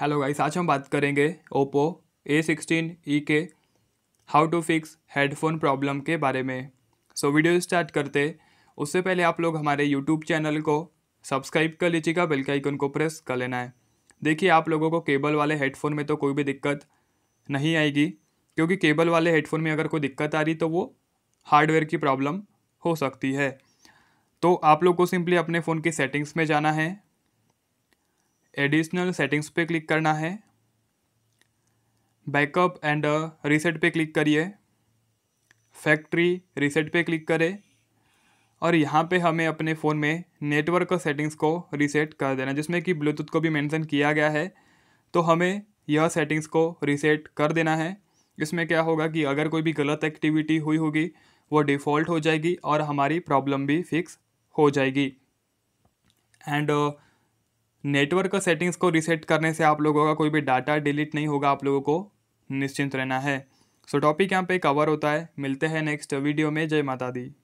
hello guys आज हम बात करेंगे ओप्पो ए सिक्सटीन ई के how to fix headphone problem के बारे में सो so, वीडियो स्टार्ट करते उससे पहले आप लोग हमारे यूट्यूब चैनल को सब्सक्राइब कर लीजिएगा बेल का आइकन को प्रेस कर लेना है देखिए आप लोगों को केबल वाले हेडफोन में तो कोई भी दिक्कत नहीं आएगी क्योंकि केबल वाले हेडफोन में अगर कोई दिक्कत आ रही तो वो हार्डवेयर की प्रॉब्लम हो सकती है तो आप लोग को सिंपली अपने फ़ोन की सेटिंग्स में जाना है एडिशनल सेटिंग्स पे क्लिक करना है बैकअप एंड रीसेट पे क्लिक करिए फैक्ट्री रीसेट पे क्लिक करें और यहाँ पे हमें अपने फ़ोन में नेटवर्क सेटिंग्स को रीसेट कर देना जिसमें कि ब्लूटूथ को भी मेंशन किया गया है तो हमें यह सेटिंग्स को रीसेट कर देना है इसमें क्या होगा कि अगर कोई भी गलत एक्टिविटी हुई होगी वो डिफ़ॉल्ट हो जाएगी और हमारी प्रॉब्लम भी फिक्स हो जाएगी एंड uh, नेटवर्क सेटिंग्स को रीसेट करने से आप लोगों का कोई भी डाटा डिलीट नहीं होगा आप लोगों को निश्चिंत रहना है सो टॉपिक यहाँ पे कवर होता है मिलते हैं नेक्स्ट वीडियो में जय माता दी